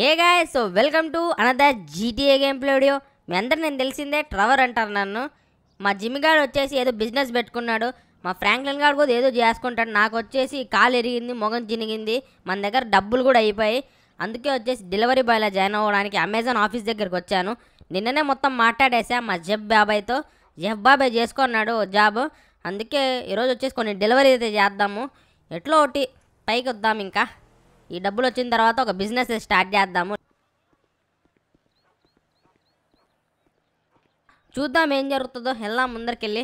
hey guy so welcome to another GTA game play video మీ అందరు నేను తెలిసిందే ట్రవర్ అంటారు నన్ను మా జిమ్ గారు వచ్చేసి ఏదో బిజినెస్ పెట్టుకున్నాడు మా ఫ్రాంక్లిన్ గారు కూడా ఏదో చేసుకుంటాడు నాకు వచ్చేసి కాలు ఎరిగింది మొగం చినిగింది మన దగ్గర డబ్బులు కూడా అయిపోయి అందుకే వచ్చేసి డెలివరీ బాయ్లా జాయిన్ అవ్వడానికి అమెజాన్ ఆఫీస్ దగ్గరికి వచ్చాను నిన్ననే మొత్తం మాట్లాడేసా మా జబ్ బాబాయ్తో జబ్ బాబాయ్ చేసుకున్నాడు జాబ్ అందుకే ఈరోజు వచ్చేసి కొన్ని డెలివరీ అయితే చేద్దాము ఎట్లో ఒకటి పైకి వద్దాం ఇంకా ఈ డబ్బులు వచ్చిన తర్వాత ఒక బిజినెస్ స్టార్ట్ చేద్దాము చూద్దాం ఏం జరుగుతుందో వెళ్దాం ముందరికెళ్ళి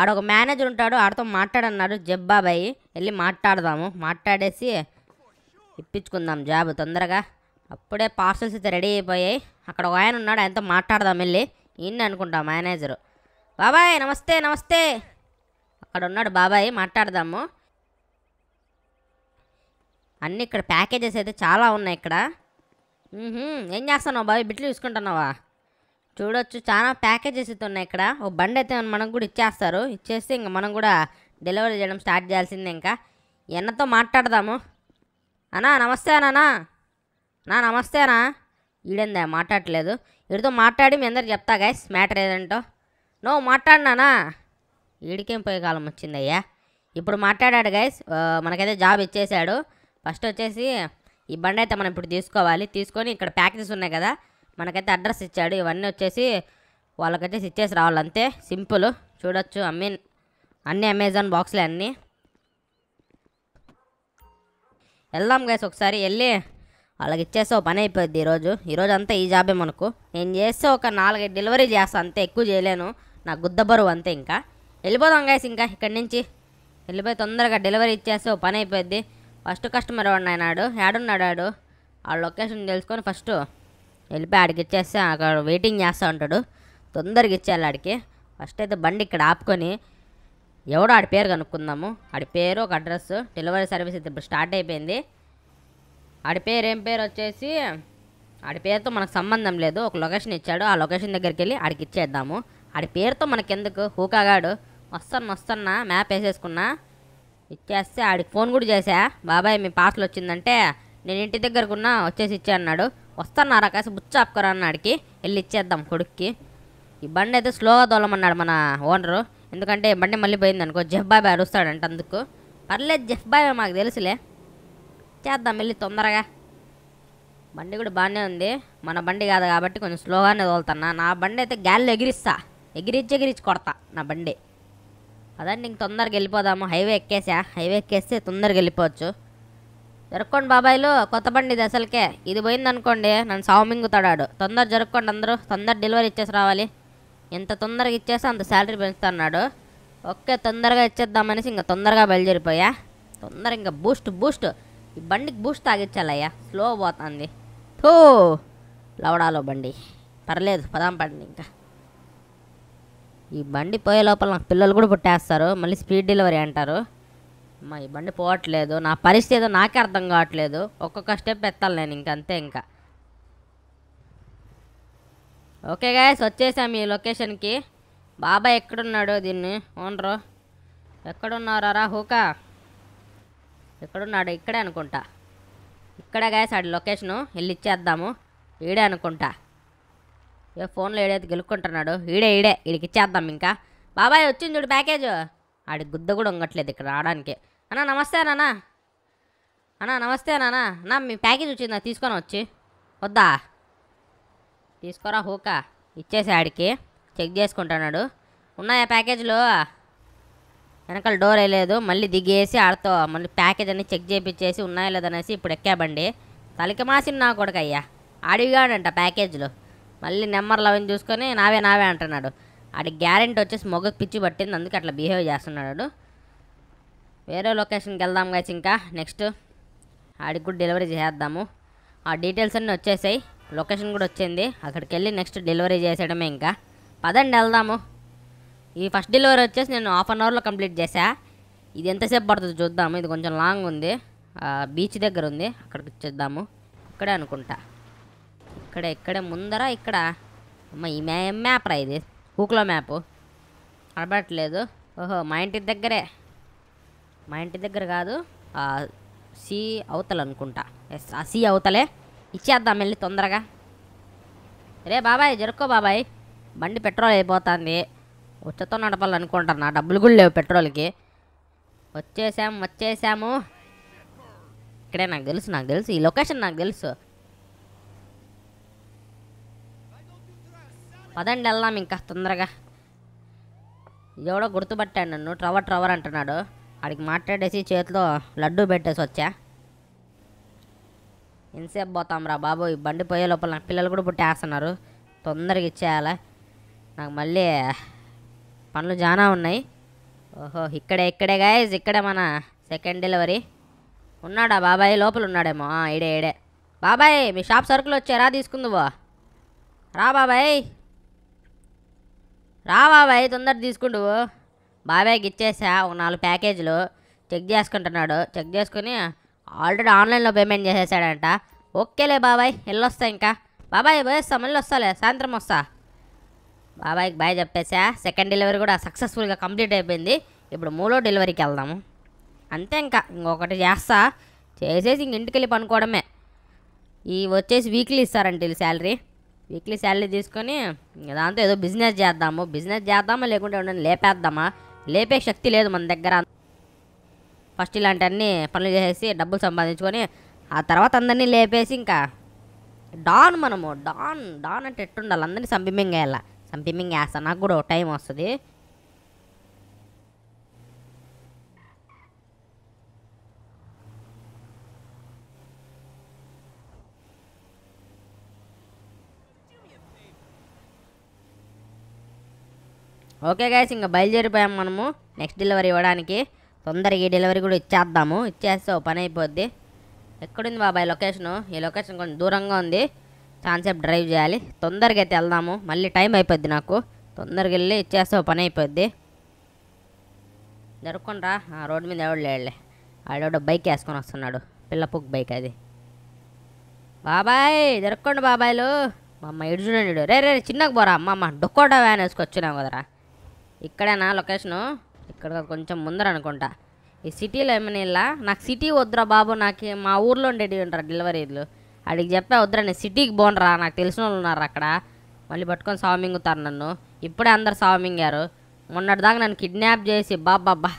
ఆడొక మేనేజర్ ఉంటాడు ఆడతో మాట్లాడన్నాడు జబ్బాబాయి వెళ్ళి మాట్లాడదాము మాట్లాడేసి ఇప్పించుకుందాం జాబ్ తొందరగా అప్పుడే పార్సల్స్ అయితే రెడీ అయిపోయాయి అక్కడ ఒక ఆయన ఉన్నాడు ఆయనతో మాట్లాడదాం వెళ్ళి ఈయన్ని అనుకుంటాం మేనేజరు బాబాయ్ నమస్తే నమస్తే అక్కడ ఉన్నాడు బాబాయ్ మాట్లాడదాము అన్ని ఇక్కడ ప్యాకేజెస్ అయితే చాలా ఉన్నాయి ఇక్కడ ఏం చేస్తున్నావు బాబు బిట్లు చూసుకుంటున్నావా చూడొచ్చు చాలా ప్యాకేజెస్ అయితే ఉన్నాయి ఇక్కడ ఓ బండి అయితే మనకు కూడా ఇచ్చేస్తారు ఇచ్చేస్తే ఇంక మనం కూడా డెలివరీ చేయడం స్టార్ట్ చేయాల్సిందే ఇంకా ఎన్నతో మాట్లాడదాము అన్నా నమస్తే అనా నా నమస్తే అన్నా ఈడందా మాట్లాడలేదు వీడితో మాట్లాడి మీ అందరు చెప్తా గైస్ మ్యాటర్ ఏదంటో నువ్వు మాట్లాడినానా వీడికేం పోయే కాలం వచ్చిందయ్యా ఇప్పుడు మాట్లాడాడు గైస్ మనకైతే జాబ్ ఇచ్చేసాడు ఫస్ట్ వచ్చేసి ఈ బండి అయితే మనం ఇప్పుడు తీసుకోవాలి తీసుకొని ఇక్కడ ప్యాకేజెస్ ఉన్నాయి కదా మనకైతే అడ్రస్ ఇచ్చాడు ఇవన్నీ వచ్చేసి వాళ్ళకైతే ఇచ్చేసి రావాలి అంతే సింపుల్ చూడొచ్చు అమ్మి అన్ని అమెజాన్ బాక్స్లే అన్నీ వెళ్దాం గైస్ ఒకసారి వెళ్ళి వాళ్ళకి ఇచ్చేస్తే ఒక పని అయిపోద్ది ఈరోజు ఈరోజు అంతా ఈ జాబే మనకు నేను చేస్తే ఒక నాలుగైదు డెలివరీ చేస్తాను అంతే ఎక్కువ చేయలేను నా గుద్ద బరువు అంతే ఇంకా వెళ్ళిపోదాం గైస్ ఇంకా ఇక్కడి నుంచి వెళ్ళిపోయి తొందరగా డెలివరీ ఇచ్చేస్తే ఒక పని అయిపోద్ది ఫస్ట్ కస్టమర్ వాడు నాయనాడు ఏడున్నాడు ఆడు ఆ లొకేషన్ తెలుసుకొని ఫస్ట్ వెళ్ళిపోయి ఆడికి ఇచ్చేస్తే అక్కడ వెయిటింగ్ చేస్తూ ఉంటాడు తొందరగా ఇచ్చేయాలి ఆడికి ఫస్ట్ అయితే బండి ఇక్కడ ఆపుకొని ఎవడో ఆడి పేరు కనుక్కుందాము ఆడి పేరు ఒక అడ్రస్ డెలివరీ సర్వీస్ అయితే ఇప్పుడు స్టార్ట్ అయిపోయింది ఆడి పేరు ఏం పేరు వచ్చేసి ఆడి పేరుతో మనకు సంబంధం లేదు ఒక లొకేషన్ ఇచ్చాడు ఆ లొకేషన్ దగ్గరికి వెళ్ళి ఆడికి ఇచ్చేద్దాము ఆడి పేరుతో మనకెందుకు హూకాగాడు వస్తాను వస్తున్నా మ్యాప్ వేసేసుకున్నా ఇచ్చేస్తే ఆడికి ఫోన్ కూడా చేశా బాబాయ్ మీ పార్సల్ వచ్చిందంటే నేను ఇంటి దగ్గరకున్నా వచ్చేసి ఇచ్చా అన్నాడు వస్తున్నారా కాసి ఆపుకోరా అన్నాడికి వెళ్ళి ఇచ్చేద్దాం కొడుక్కి ఈ బండి అయితే స్లోగా తోలమన్నాడు మన ఓనరు ఎందుకంటే ఈ బండి మళ్ళీ పోయింది అనుకో జెఫ్ బాయ్ అరుస్తాడంట అందుకు పర్లేదు జెఫ్ బాయ్ మాకు తెలుసులే చేద్దాం వెళ్ళి తొందరగా బండి కూడా బాగానే ఉంది మన బండి కాదు కాబట్టి కొంచెం స్లోగానే తోలుతాను నా బండి అయితే గాలిలో ఎగిరిస్తా ఎగిరిచ్చి ఎగిరిచ్చి కొడతా నా బండి అదండి ఇంక తొందరగా వెళ్ళిపోదాము హైవే ఎక్కేసా హైవే ఎక్కేస్తే తొందరగా వెళ్ళిపోవచ్చు జరుక్కోండి బాబాయ్లు కొత్త బండి ఇది అసలుకే ఇది పోయిందనుకోండి నన్ను సావమింగుతాడాడు తొందర జరుక్కోండి అందరూ తొందర డెలివరీ ఇచ్చేసి రావాలి ఎంత తొందరగా ఇచ్చేస్తే అంత శాలరీ పెంచుతున్నాడు ఓకే తొందరగా ఇచ్చేద్దామనేసి ఇంకా తొందరగా బయలుదేరిపోయా తొందర ఇంకా బూస్ట్ బూస్ట్ ఈ బండికి బూస్ట్ తాగించాలయ్యా స్లో పోతుంది థూ లవడాలో బండి పర్లేదు పదాం పండి ఇంకా ఈ బండి పోయే లోపల నాకు పిల్లలు కూడా పుట్టేస్తారు మళ్ళీ స్పీడ్ డెలివరీ అంటారు అమ్మా ఈ బండి పోవట్లేదు నా పరిస్థితి ఏదో నాకే అర్థం కావట్లేదు ఒక్కొక్క స్టెప్ ఎత్తాలి నేను ఇంకంతే ఇంకా ఓకే గాయస్ వచ్చేసాం ఈ లొకేషన్కి బాబాయ్ ఎక్కడున్నాడు దీన్ని ఓనరు ఎక్కడున్నారా హూకా ఎక్కడున్నాడు ఇక్కడే అనుకుంటా ఇక్కడ గాయస్ ఆడి లొకేషను వెళ్ళి ఇచ్చేద్దాము ఈడే అనుకుంటా ఏ ఫోన్లో ఏడైతే గెలుక్కుంటున్నాడు ఈడే ఈడే వీడికి ఇచ్చేద్దాం ఇంకా బాబాయ్ వచ్చింది చూడు ప్యాకేజ్ ఆడి గుద్ద కూడా ఉండట్లేదు ఇక్కడ రావడానికి అన్నా నమస్తే నానా అన్నా నమస్తే నానా అన్నా మీ ప్యాకేజ్ వచ్చిందా తీసుకొని వచ్చి వద్దా తీసుకోరా హూకా ఇచ్చేసి ఆడికి చెక్ చేసుకుంటున్నాడు ఉన్నాయా ప్యాకేజీలో వెనకాల డోర్ వేయలేదు మళ్ళీ దిగేసి ఆడతో మళ్ళీ ప్యాకేజ్ అన్ని చెక్ చేయించేసి ఉన్నాయా లేదనేసి ఇప్పుడు ఎక్కాబండి తలికి మాసిన నా కొడుకయ్యా అడిగాడంట ప్యాకేజ్లో మళ్ళీ నెంబర్ లెవెన్ చూసుకొని నావే నావే అంటున్నాడు ఆడి గ్యారెంటీ వచ్చేసి మొగ్గకు పిచ్చి పట్టింది అందుకే అట్లా బిహేవ్ చేస్తున్నాడు వేరే లొకేషన్కి వెళ్దాం కాచి ఇంకా నెక్స్ట్ ఆడికి కూడా డెలివరీ చేసేద్దాము ఆ డీటెయిల్స్ అన్నీ వచ్చేసాయి లొకేషన్ కూడా వచ్చింది అక్కడికి వెళ్ళి నెక్స్ట్ డెలివరీ చేసేయడమే ఇంకా పదండి వెళ్దాము ఈ ఫస్ట్ డెలివరీ వచ్చేసి నేను హాఫ్ అన్ అవర్లో కంప్లీట్ చేశా ఇది ఎంతసేపు పడుతుంది చూద్దాము ఇది కొంచెం లాంగ్ ఉంది బీచ్ దగ్గర ఉంది అక్కడికి ఇచ్చేద్దాము ఇక్కడే అనుకుంటా ఇక్కడ ఇక్కడ ముందర ఇక్కడ అమ్మ ఈ మ్యా మ్యాప్ రా ఇది కూకులో మ్యాప్ అడబట్లేదు ఓహో మా ఇంటి దగ్గరే మా ఇంటి దగ్గర కాదు సి అవతల అనుకుంటా ఎస్ ఆ సి అవతలే ఇచ్చేద్దాం వెళ్ళి తొందరగా రే బాబాయ్ జరుక్కో బాబాయ్ బండి పెట్రోల్ అయిపోతుంది వచ్చతో నా డబ్బులు కూడా లేవు పెట్రోల్కి వచ్చేసాము వచ్చేసాము ఇక్కడే నాకు తెలుసు నాకు తెలుసు ఈ లొకేషన్ నాకు తెలుసు పదండి వెళ్దాం ఇంకా తొందరగా ఎవడో గుర్తుపట్టాడు నన్ను ట్రవర్ ట్రవర్ అంటున్నాడు ఆడికి మాట్లాడేసి చేతిలో లడ్డు పెట్టేసి వచ్చా ఇంతసేపు పోతాం రా బాబు ఈ బండి పోయే లోపల నా పిల్లలు కూడా పుట్టేస్తున్నారు తొందరగా ఇచ్చేయాలి నాకు మళ్ళీ పనులు చాలా ఉన్నాయి ఓహో ఇక్కడే ఇక్కడే గాయస్ ఇక్కడే మన సెకండ్ డెలివరీ ఉన్నాడా బాబాయ్ లోపల ఉన్నాడేమో ఏడే ఏడే బాబాయ్ మీ షాప్ సరుకులు వచ్చారా తీసుకుందువో రా బాబాయ్ రా బాబాయ్ తొందర తీసుకుండు బాబాయ్కి ఇచ్చేసా ఒక నాలుగు ప్యాకేజీలు చెక్ చేసుకుంటున్నాడు చెక్ చేసుకుని ఆల్రెడీ ఆన్లైన్లో పేమెంట్ చేసేసాడంట ఓకేలే బాబాయ్ వస్తా ఇంకా బాబాయ్ పోయేస్తా మళ్ళీ వస్తాలే సాయంత్రం వస్తా బాబాయ్కి బాయ్ చెప్పేసా సెకండ్ డెలివరీ కూడా సక్సెస్ఫుల్గా కంప్లీట్ అయిపోయింది ఇప్పుడు మూడో డెలివరీకి వెళ్దాము అంతే ఇంకా ఇంకొకటి చేస్తా చేసేసి ఇంక ఇంటికి వెళ్ళి పనుకోవడమే ఈ వచ్చేసి వీక్లీ ఇస్తారంట వీళ్ళు శాలరీ వీక్లీ శాలరీ తీసుకొని దాంతో ఏదో బిజినెస్ చేద్దాము బిజినెస్ చేద్దామా లేకుంటే ఏమన్నా లేపేద్దామా లేపే శక్తి లేదు మన దగ్గర ఫస్ట్ ఇలాంటివన్నీ పనులు చేసేసి డబ్బులు సంపాదించుకొని ఆ తర్వాత అందరినీ లేపేసి ఇంకా డాన్ మనము డాన్ డాన్ అంటే ఎట్టుండాలి అందరినీ సంపిమింగ్ వేయాలి సంపిమింగ్ వేస్తా నాకు కూడా టైం వస్తుంది ఓకే గాయస్ ఇంకా బయలుదేరిపోయాం మనము నెక్స్ట్ డెలివరీ ఇవ్వడానికి తొందరగా ఈ డెలివరీ కూడా ఇచ్చేద్దాము ఇచ్చేస్తే పని అయిపోద్ది ఎక్కడుంది బాబాయ్ లొకేషను ఈ లొకేషన్ కొంచెం దూరంగా ఉంది చాన్సేపు డ్రైవ్ చేయాలి తొందరగా అయితే వెళ్దాము మళ్ళీ టైం అయిపోద్ది నాకు తొందరగా వెళ్ళి ఇచ్చేస్తే పని అయిపోద్ది ఆ రోడ్డు మీద ఎవడు లేడులే ఆడెవడో బైక్ వేసుకొని వస్తున్నాడు పిల్లపుక్ బైక్ అది బాబాయ్ జరుపుకోండి బాబాయ్లు మా అమ్మ ఇడుచుడు రే రే చిన్నకు పోరా అమ్మమ్మ అమ్మ డొక్కోడా వ్యాన్ వేసుకొచ్చినాం కదరా ఇక్కడేనా లొకేషను ఇక్కడ కొంచెం ముందర అనుకుంటా ఈ సిటీలో ఏమైనా ఇలా నాకు సిటీ వద్దురా బాబు నాకు మా ఊర్లో ఉండేది ఉంటారు డెలివరీలు అడిగి చెప్పా వద్దురా నేను సిటీకి పోనరా నాకు తెలిసిన వాళ్ళు ఉన్నారు అక్కడ మళ్ళీ పట్టుకొని సావమింగుతారు నన్ను ఇప్పుడే అందరు మొన్నటి మొన్నటిదాకా నన్ను కిడ్నాప్ చేసి బాబ్బాబ్బా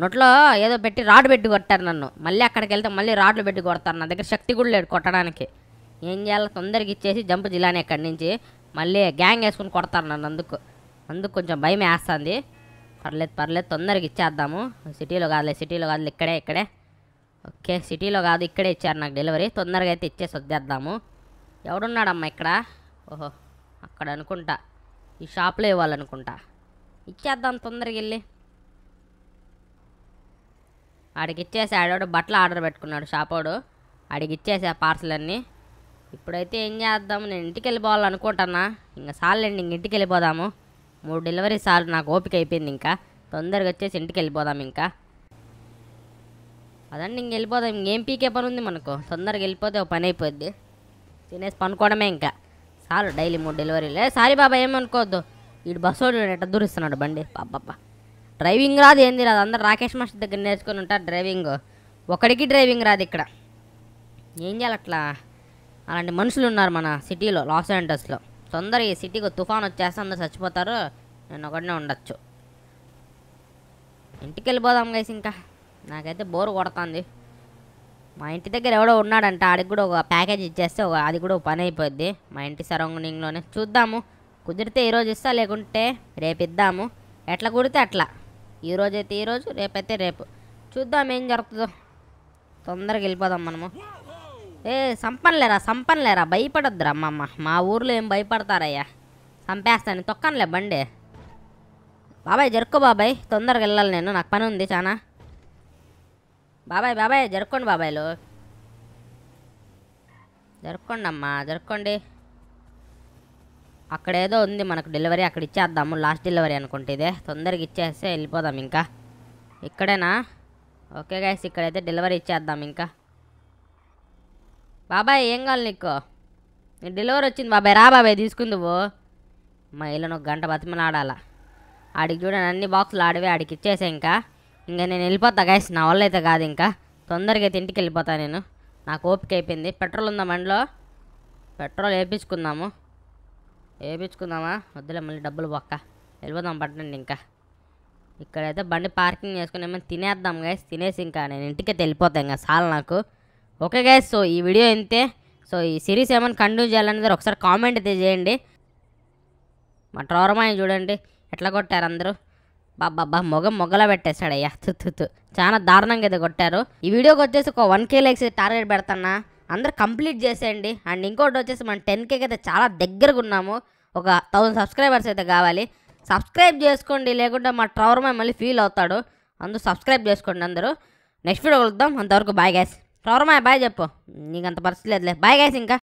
నోట్లో ఏదో పెట్టి రాడ్ పెట్టి కొట్టారు నన్ను మళ్ళీ అక్కడికి వెళ్తే మళ్ళీ రాడ్లు పెట్టి కొడతారు నా దగ్గర శక్తి కూడా లేడు కొట్టడానికి ఏం చేయాలో తొందరగా ఇచ్చేసి జంప్ జిల్లానే ఇక్కడి నుంచి మళ్ళీ గ్యాంగ్ వేసుకుని కొడతారు నన్ను అందుకు అందుకు కొంచెం భయం వేస్తుంది పర్లేదు పర్లేదు తొందరగా ఇచ్చేద్దాము సిటీలో కాదులే సిటీలో కాదులే ఇక్కడే ఇక్కడే ఓకే సిటీలో కాదు ఇక్కడే ఇచ్చారు నాకు డెలివరీ తొందరగా అయితే ఇచ్చేసి వద్దేద్దాము ఎవడున్నాడమ్మా ఇక్కడ ఓహో అక్కడ అనుకుంటా ఈ షాప్లో ఇవ్వాలనుకుంటా ఇచ్చేద్దాం తొందరగా వెళ్ళి ఆడికి ఇచ్చేసి ఆడోడు బట్టలు ఆర్డర్ పెట్టుకున్నాడు షాపోడు ఆడికి ఇచ్చేసా పార్సల్ అన్నీ ఇప్పుడైతే ఏం చేద్దాం నేను ఇంటికి వెళ్ళిపోవాలనుకుంటున్నా ఇంకా సార్లేండి ఇంక ఇంటికి వెళ్ళిపోదాము మూడు డెలివరీ సార్ నాకు ఓపిక అయిపోయింది ఇంకా తొందరగా వచ్చేసి ఇంటికి వెళ్ళిపోదాం ఇంకా అదండి ఇంక వెళ్ళిపోదాం ఇంకేం పీకే పని ఉంది మనకు తొందరగా వెళ్ళిపోతే ఒక పని అయిపోద్ది తినేసి పనుకోవడమే ఇంకా సార్ డైలీ మూడు డెలివరీ లే సారీ బాబా ఏమనుకోవద్దు వీడు బస్సు ఎట్ట దూరిస్తున్నాడు బండి పాప డ్రైవింగ్ రాదు ఏంది రాదు అందరు రాకేష్ మాస్టర్ దగ్గర నేర్చుకుని ఉంటారు డ్రైవింగ్ ఒకడికి డ్రైవింగ్ రాదు ఇక్కడ ఏం చేయాలి అట్లా అలాంటి మనుషులు ఉన్నారు మన సిటీలో లాస్ ఏంజలస్లో తొందర ఈ సిటీకి తుఫాన్ వచ్చేస్తే అందరు చచ్చిపోతారు నేను ఒకటినే ఉండొచ్చు ఇంటికి వెళ్ళిపోదాం గైస్ ఇంకా నాకైతే బోర్ కొడుతుంది మా ఇంటి దగ్గర ఎవడో ఉన్నాడంట ఆడికి కూడా ఒక ప్యాకేజ్ ఇచ్చేస్తే ఒక అది కూడా పని అయిపోద్ది మా ఇంటి సరౌండింగ్లోనే చూద్దాము కుదిరితే ఈరోజు ఇస్తా లేకుంటే రేపు ఇద్దాము ఎట్లా కుడితే అట్లా ఈరోజు అయితే ఈరోజు రేపైతే రేపు చూద్దాం ఏం జరుగుతుందో తొందరగా వెళ్ళిపోదాం మనము ఏ సంపనలేరా సంపనలేరా భయపడద్దురా అమ్మమ్మ మా ఊర్లో ఏం భయపడతారయ్యా సంపేస్తాను తొక్కనులే బండి బాబాయ్ జరుక్కో బాబాయ్ తొందరగా వెళ్ళాలి నేను నాకు పని ఉంది చాలా బాబాయ్ బాబాయ్ జరుక్కోండి బాబాయ్లు జరుక్కోండి అమ్మా జరుక్కోండి అక్కడ ఏదో ఉంది మనకు డెలివరీ అక్కడ ఇచ్చేద్దాము లాస్ట్ డెలివరీ అనుకుంటే ఇదే తొందరగా ఇచ్చేస్తే వెళ్ళిపోదాం ఇంకా ఇక్కడేనా ఓకే గైస్ ఇక్కడైతే డెలివరీ ఇచ్చేద్దాం ఇంకా బాబాయ్ ఏం కావాలి నీకు నేను డెలివరీ వచ్చింది బాబాయ్ రా బాబాయ్ తీసుకుందువు మా ఇల్లు నువ్వు గంట బతిమలాడాల ఆడికి చూడండి అన్ని బాక్సులు ఆడివి ఆడికి ఇచ్చేసా ఇంకా ఇంకా నేను వెళ్ళిపోతా గాయస్ నా వల్ల అయితే కాదు ఇంకా తొందరగా అయితే ఇంటికి వెళ్ళిపోతా నేను నాకు ఓపిక అయిపోయింది పెట్రోల్ ఉందా బండిలో పెట్రోల్ వేయించుకుందాము వేయించుకుందామా వద్దులే మళ్ళీ డబ్బులు పక్క వెళ్ళిపోదాం పట్టండి ఇంకా ఇక్కడైతే బండి పార్కింగ్ చేసుకుని ఏమైనా తినేద్దాం గాయస్ తినేసి ఇంకా నేను ఇంటికి వెళ్ళిపోతాను ఇంకా సాల్ నాకు ఓకే గైస్ సో ఈ వీడియో ఇంతే సో ఈ సిరీస్ ఏమైనా కంటిన్యూ చేయాలనేది ఒకసారి కామెంట్ అయితే చేయండి మా ట్రోరమాయి చూడండి ఎట్లా కొట్టారు అందరూ బాబ్బా మొగ మొగలా పెట్టేశాడు అయ్యా తుత్తు చాలా దారుణంగా ఇది కొట్టారు ఈ వీడియోకి వచ్చేసి ఒక వన్ కే లైక్స్ టార్గెట్ పెడతానా అందరు కంప్లీట్ చేసేయండి అండ్ ఇంకోటి వచ్చేసి మనం టెన్ కేకి అయితే చాలా దగ్గరకు ఉన్నాము ఒక థౌసండ్ సబ్స్క్రైబర్స్ అయితే కావాలి సబ్స్క్రైబ్ చేసుకోండి లేకుంటే మా ట్రవర్ మళ్ళీ ఫీల్ అవుతాడు అందరూ సబ్స్క్రైబ్ చేసుకోండి అందరూ నెక్స్ట్ వీడియో కలుద్దాం అంతవరకు బాయ్ గ్యాస్ రవరమాయ బాయ్ చెప్పు నీకంత పరిస్థితి లేదులే బాయ్ గైస్ ఇంకా